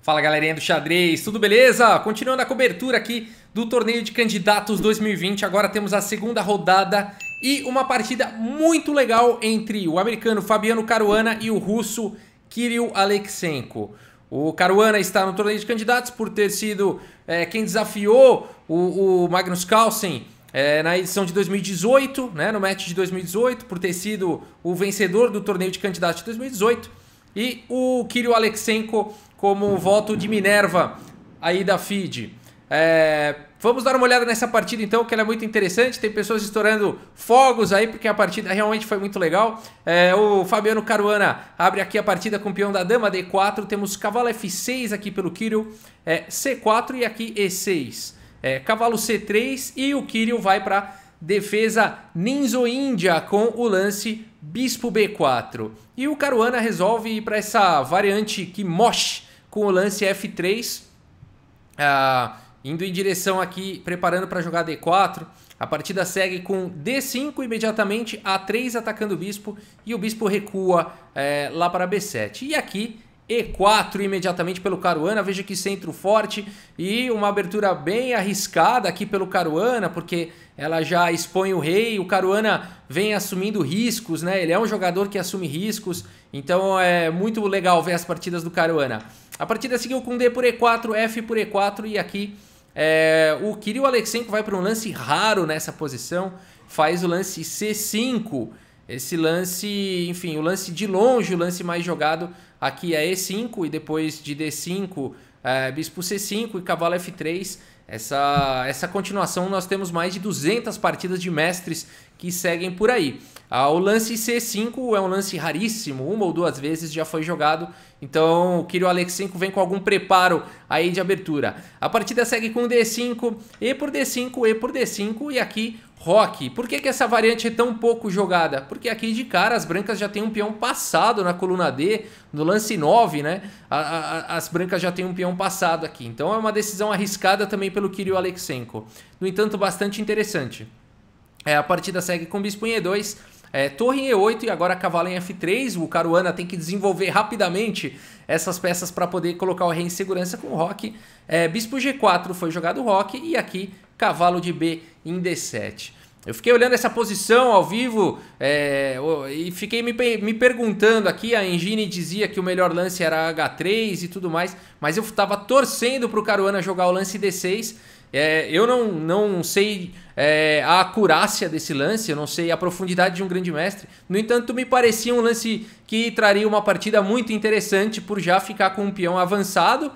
Fala galerinha do xadrez, tudo beleza? Continuando a cobertura aqui do torneio de candidatos 2020, agora temos a segunda rodada e uma partida muito legal entre o americano Fabiano Caruana e o russo Kirill Alexenko. O Caruana está no torneio de candidatos por ter sido é, quem desafiou o, o Magnus Carlsen é, na edição de 2018, né, no match de 2018, por ter sido o vencedor do torneio de candidatos de 2018. E o Kirill Alexenko como o voto de Minerva aí da FIDE. É, vamos dar uma olhada nessa partida então, que ela é muito interessante. Tem pessoas estourando fogos aí, porque a partida realmente foi muito legal. É, o Fabiano Caruana abre aqui a partida com o peão da dama, D4. Temos cavalo F6 aqui pelo Kirill, é, C4 e aqui E6. É, cavalo C3 e o Kirill vai para defesa Ninzo Índia com o lance Bispo B4. E o Caruana resolve ir para essa variante Kimosh com o lance F3, uh, ah, indo em direção aqui, preparando para jogar D4. A partida segue com D5 imediatamente, A3 atacando o bispo e o bispo recua é, lá para B7. E aqui e4 imediatamente pelo Caruana, veja que centro forte e uma abertura bem arriscada aqui pelo Caruana, porque ela já expõe o rei, o Caruana vem assumindo riscos, né? Ele é um jogador que assume riscos, então é muito legal ver as partidas do Caruana. A partida seguiu com D por E4, F por E4 e aqui é, o Kirill Alexenko vai para um lance raro nessa posição, faz o lance C5, esse lance, enfim, o lance de longe, o lance mais jogado aqui é E5 e depois de D5, é, bispo C5 e cavalo F3. Essa, essa continuação nós temos mais de 200 partidas de mestres que seguem por aí. Ah, o lance C5 é um lance raríssimo, uma ou duas vezes já foi jogado, então o Kirill Alexenko vem com algum preparo aí de abertura. A partida segue com D5, E por D5, E por D5 e aqui Rock. Por que, que essa variante é tão pouco jogada? Porque aqui de cara as brancas já tem um peão passado na coluna D, no lance 9, né? A, a, as brancas já tem um peão passado aqui, então é uma decisão arriscada também pelo Kirill Alexenko. No entanto, bastante interessante. É, a partida segue com Bispo em E2, é, torre em E8 e agora cavalo em F3. O Caruana tem que desenvolver rapidamente essas peças para poder colocar o rei em segurança com o Rock. É, bispo G4 foi jogado o Rock e aqui cavalo de B em D7. Eu fiquei olhando essa posição ao vivo é, e fiquei me, me, perguntando aqui. A Engine dizia que o melhor lance era H3 e tudo mais, mas eu estava torcendo para o Caruana jogar o lance D6 é, eu não, não sei é, a acurácia desse lance, eu não sei a profundidade de um grande mestre. No entanto, me parecia um lance que traria uma partida muito interessante por já ficar com um peão avançado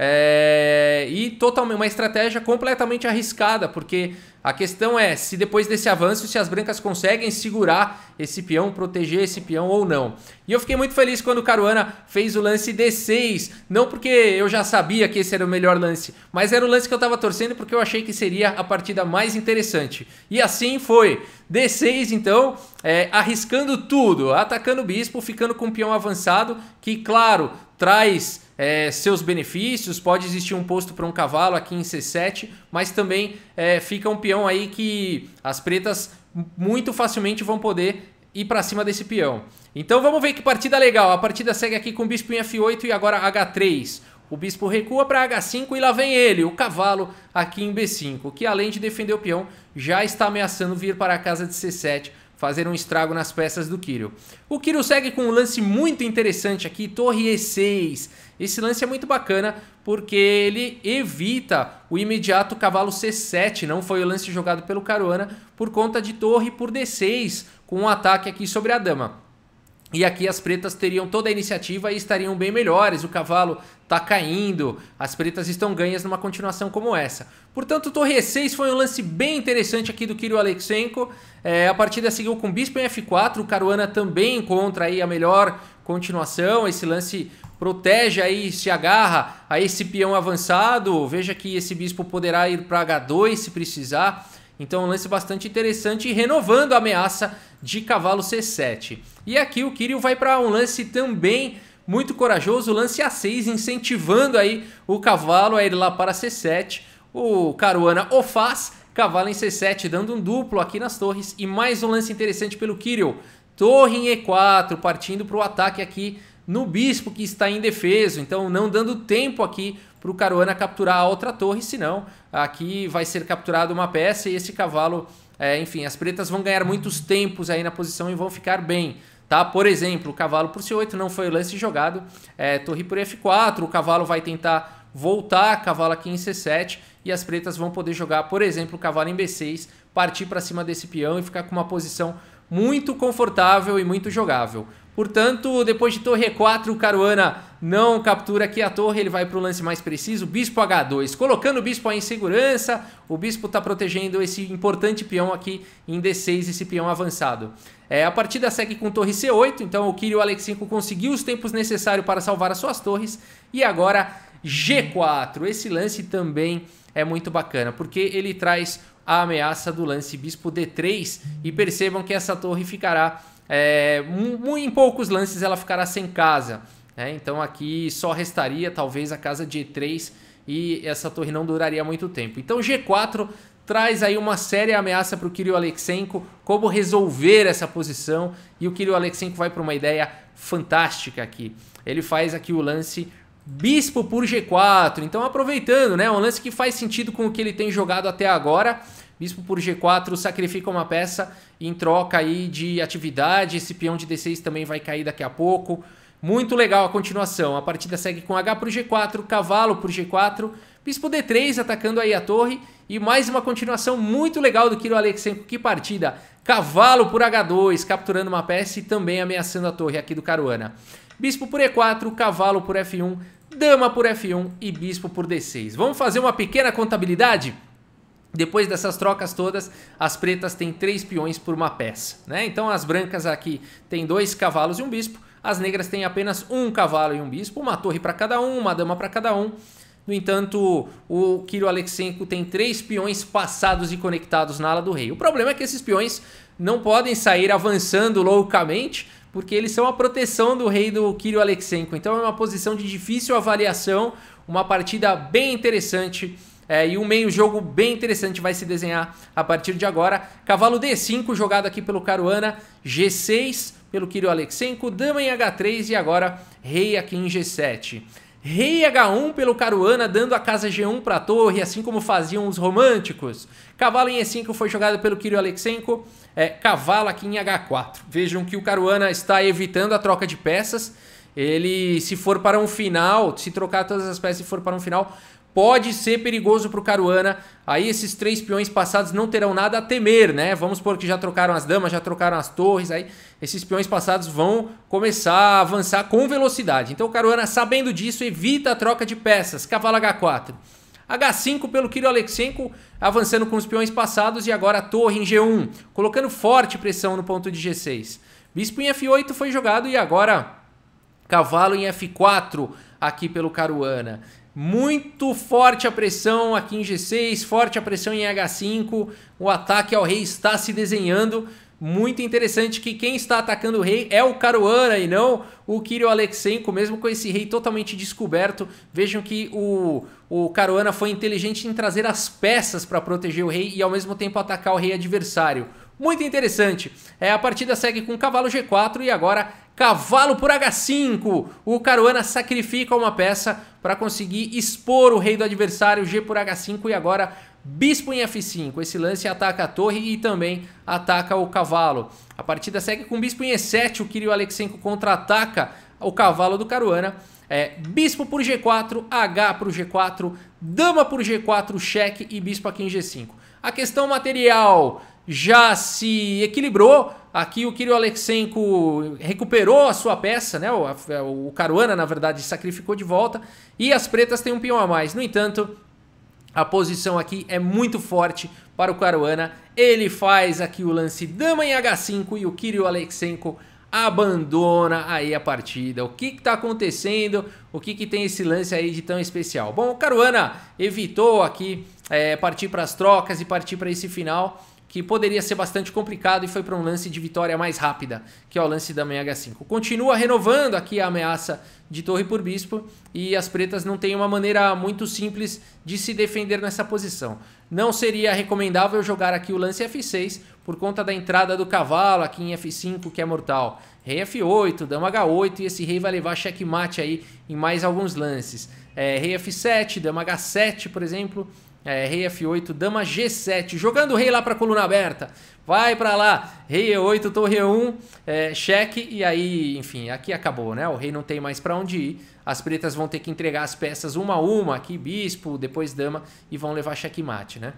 é, e totalmente uma estratégia completamente arriscada, porque a questão é se depois desse avanço, se as brancas conseguem segurar esse peão, proteger esse peão ou não. E eu fiquei muito feliz quando o Caruana fez o lance D6, não porque eu já sabia que esse era o melhor lance, mas era o lance que eu estava torcendo porque eu achei que seria a partida mais interessante. E assim foi. D6 então, é, arriscando tudo, atacando o bispo, ficando com o peão avançado, que claro, traz é, seus benefícios, pode existir um posto para um cavalo aqui em C7, mas também é, fica um peão aí que as pretas muito facilmente vão poder ir para cima desse peão. Então vamos ver que partida legal. A partida segue aqui com o bispo em F8 e agora H3. O bispo recua para H5 e lá vem ele, o cavalo aqui em B5, que além de defender o peão, já está ameaçando vir para a casa de C7 fazer um estrago nas peças do Kiro. O Kiro segue com um lance muito interessante aqui, torre E6. Esse lance é muito bacana porque ele evita o imediato cavalo C7, não foi o lance jogado pelo Caruana, por conta de torre por D6, com um ataque aqui sobre a dama. E aqui as pretas teriam toda a iniciativa e estariam bem melhores. O cavalo tá caindo, as pretas estão ganhas numa continuação como essa. Portanto, torre 6 foi um lance bem interessante aqui do Kirill Alexenko. É, a partida seguiu com bispo em F4, o Caruana também encontra aí a melhor continuação. Esse lance protege aí, se agarra a esse peão avançado. Veja que esse bispo poderá ir para H2 se precisar. Então, um lance bastante interessante e renovando a ameaça de cavalo C7. E aqui o Kirill vai para um lance também muito corajoso, lance A6, incentivando aí o cavalo a ir lá para C7. O Caruana o faz, cavalo em C7, dando um duplo aqui nas torres. E mais um lance interessante pelo Kirill. Torre em E4, partindo para o ataque aqui no bispo que está indefeso, então não dando tempo aqui para o Caruana capturar a outra torre, senão aqui vai ser capturada uma peça e esse cavalo é, enfim, as pretas vão ganhar muitos tempos aí na posição e vão ficar bem. Tá? Por exemplo, o cavalo por C8 não foi o lance jogado, é, torre por F4, o cavalo vai tentar voltar, cavalo aqui em C7 e as pretas vão poder jogar, por exemplo, o cavalo em B6, partir para cima desse peão e ficar com uma posição muito confortável e muito jogável. Portanto, depois de torre E4, o Caruana não captura aqui a torre, ele vai para o lance mais preciso, bispo H2, colocando o bispo em segurança, o bispo está protegendo esse importante peão aqui em D6, esse peão avançado. É, a partida segue com torre C8, então o Kirill Alexenko conseguiu os tempos necessários para salvar as suas torres, e agora G4, esse lance também é muito bacana, porque ele traz a ameaça do lance bispo D3 e percebam que essa torre ficará é, muito em poucos lances ela ficará sem casa. Né? Então aqui só restaria talvez a casa de E3 e essa torre não duraria muito tempo. Então G4 traz aí uma séria ameaça para o Kirill Alexenko, como resolver essa posição e o Kirill Alexenko vai para uma ideia fantástica aqui. Ele faz aqui o lance bispo por G4, então aproveitando, né, um lance que faz sentido com o que ele tem jogado até agora Bispo por G4 sacrifica uma peça em troca aí de atividade. Esse peão de D6 também vai cair daqui a pouco. Muito legal a continuação. A partida segue com H por G4, cavalo por G4, bispo D3 atacando aí a torre e mais uma continuação muito legal do Kiro Alexenko. Que partida! Cavalo por H2, capturando uma peça e também ameaçando a torre aqui do Caruana. Bispo por E4, cavalo por F1, dama por F1 e bispo por D6. Vamos fazer uma pequena contabilidade? Depois dessas trocas todas, as pretas têm três peões por uma peça. Né? Então as brancas aqui têm dois cavalos e um bispo, as negras têm apenas um cavalo e um bispo, uma torre para cada um, uma dama para cada um. No entanto, o Kiro Alexenko tem três peões passados e conectados na ala do rei. O problema é que esses peões não podem sair avançando loucamente, porque eles são a proteção do rei do Kiro Alexenko. Então é uma posição de difícil avaliação, uma partida bem interessante é, e um meio jogo bem interessante vai se desenhar a partir de agora. Cavalo D5 jogado aqui pelo Caruana, G6 pelo Kirill Alexenko, Dama em H3 e agora Rei aqui em G7. Rei H1 pelo Caruana, dando a casa G1 para a torre, assim como faziam os românticos. Cavalo em E5 foi jogado pelo Kirill Alexenko, é, cavalo aqui em H4. Vejam que o Caruana está evitando a troca de peças. Ele, se for para um final, se trocar todas as peças e for para um final, pode ser perigoso para o Caruana. Aí esses três peões passados não terão nada a temer, né? Vamos por que já trocaram as damas, já trocaram as torres, aí esses peões passados vão começar a avançar com velocidade. Então o Caruana, sabendo disso, evita a troca de peças. Cavalo H4. H5 pelo Kirill Alexenko, avançando com os peões passados e agora a torre em G1, colocando forte pressão no ponto de G6. Bispo em F8 foi jogado e agora cavalo em F4 aqui pelo Caruana. Muito forte a pressão aqui em G6, forte a pressão em H5. O ataque ao rei está se desenhando. Muito interessante que quem está atacando o rei é o Caruana e não o Kirill Alexenko, mesmo com esse rei totalmente descoberto. Vejam que o, o Caruana foi inteligente em trazer as peças para proteger o rei e ao mesmo tempo atacar o rei adversário. Muito interessante. É, a partida segue com cavalo G4 e agora cavalo por H5. O Caruana sacrifica uma peça para conseguir expor o rei do adversário G por H5 e agora bispo em F5. Esse lance ataca a torre e também ataca o cavalo. A partida segue com bispo em E7. O Kirill Alexenko contra-ataca o cavalo do Caruana. É, bispo por G4, H por G4, dama por G4, cheque e bispo aqui em G5. A questão material já se equilibrou. Aqui o Kirill Alexenko recuperou a sua peça, né? O, o Caruana, na verdade, sacrificou de volta. E as pretas têm um peão a mais. No entanto, a posição aqui é muito forte para o Caruana. Ele faz aqui o lance dama em H5 e o Kirill Alexenko abandona aí a partida. O que está acontecendo? O que, que tem esse lance aí de tão especial? Bom, o Caruana evitou aqui é, partir para as trocas e partir para esse final que poderia ser bastante complicado e foi para um lance de vitória mais rápida, que é o lance da manhã H5. Continua renovando aqui a ameaça de torre por bispo e as pretas não têm uma maneira muito simples de se defender nessa posição. Não seria recomendável jogar aqui o lance F6 por conta da entrada do cavalo aqui em F5 que é mortal. Rei F8, dama H8 e esse rei vai levar checkmate aí em mais alguns lances. É, rei F7, dama H7 por exemplo é, rei F8, dama G7, jogando o rei lá para coluna aberta. Vai para lá, rei E8, torre E1, é, cheque e aí, enfim, aqui acabou, né? O rei não tem mais para onde ir. As pretas vão ter que entregar as peças uma a uma, aqui bispo, depois dama e vão levar checkmate, né?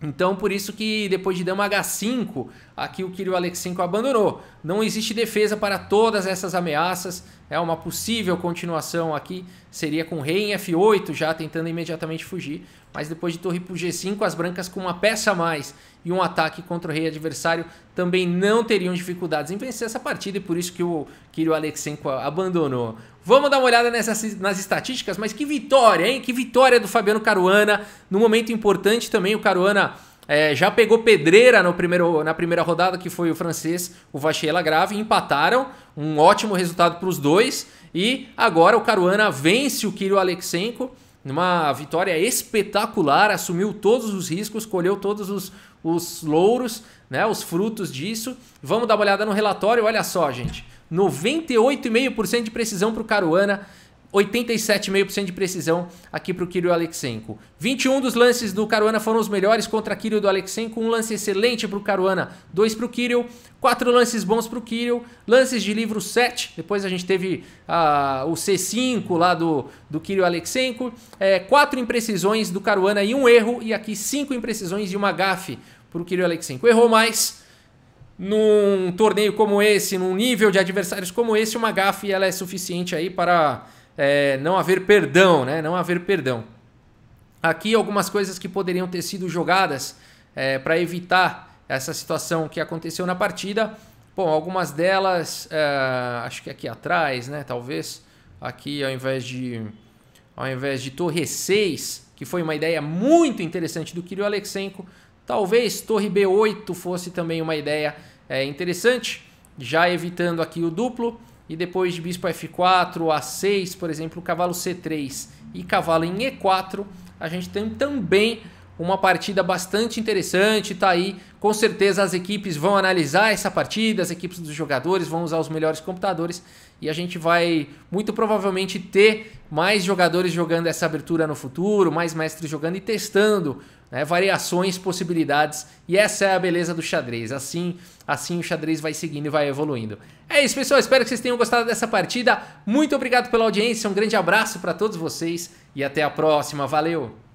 Então, por isso que depois de dama H5, aqui o Kirill Alexenko abandonou. Não existe defesa para todas essas ameaças. É uma possível continuação aqui seria com rei em F8, já tentando imediatamente fugir, mas depois de torre por G5, as brancas com uma peça a mais e um ataque contra o rei adversário também não teriam dificuldades em vencer essa partida e por isso que o Kirill Alexenko abandonou. Vamos dar uma olhada nessas, nas estatísticas, mas que vitória, hein? Que vitória do Fabiano Caruana, no momento importante também o Caruana é, já pegou pedreira no primeiro, na primeira rodada, que foi o francês, o Vachela Grave, empataram, um ótimo resultado para os dois. E agora o Caruana vence o Kirill Alexenko numa vitória espetacular, assumiu todos os riscos, colheu todos os, os louros, né, os frutos disso. Vamos dar uma olhada no relatório, olha só, gente. 98,5% de precisão para o Caruana 87,5% de precisão aqui para o Kirill Alexenko. 21 dos lances do Caruana foram os melhores contra Kirill do Alexenko. Um lance excelente para o Caruana, dois para o Kirill. Quatro lances bons para o Kirill. Lances de livro 7. Depois a gente teve uh, o C5 lá do, do Kirill Alexenko. É, quatro imprecisões do Caruana e um erro. E aqui cinco imprecisões e uma gafe para o Kirill Alexenko. Errou mais num torneio como esse, num nível de adversários como esse, uma gafe ela é suficiente aí para é, não haver perdão, né? Não haver perdão. Aqui algumas coisas que poderiam ter sido jogadas é, para evitar essa situação que aconteceu na partida. Bom, algumas delas, é, acho que aqui atrás, né? Talvez aqui ao invés de ao invés de torre 6, que foi uma ideia muito interessante do Kirill Alexenko, talvez torre B8 fosse também uma ideia é, interessante, já evitando aqui o duplo e depois de bispo f4, a6, por exemplo, cavalo c3 e cavalo em e4, a gente tem também uma partida bastante interessante, tá aí. Com certeza as equipes vão analisar essa partida, as equipes dos jogadores vão usar os melhores computadores e a gente vai muito provavelmente ter mais jogadores jogando essa abertura no futuro, mais mestres jogando e testando né, variações, possibilidades. E essa é a beleza do xadrez. Assim, assim o xadrez vai seguindo e vai evoluindo. É isso, pessoal. Espero que vocês tenham gostado dessa partida. Muito obrigado pela audiência. Um grande abraço para todos vocês e até a próxima. Valeu.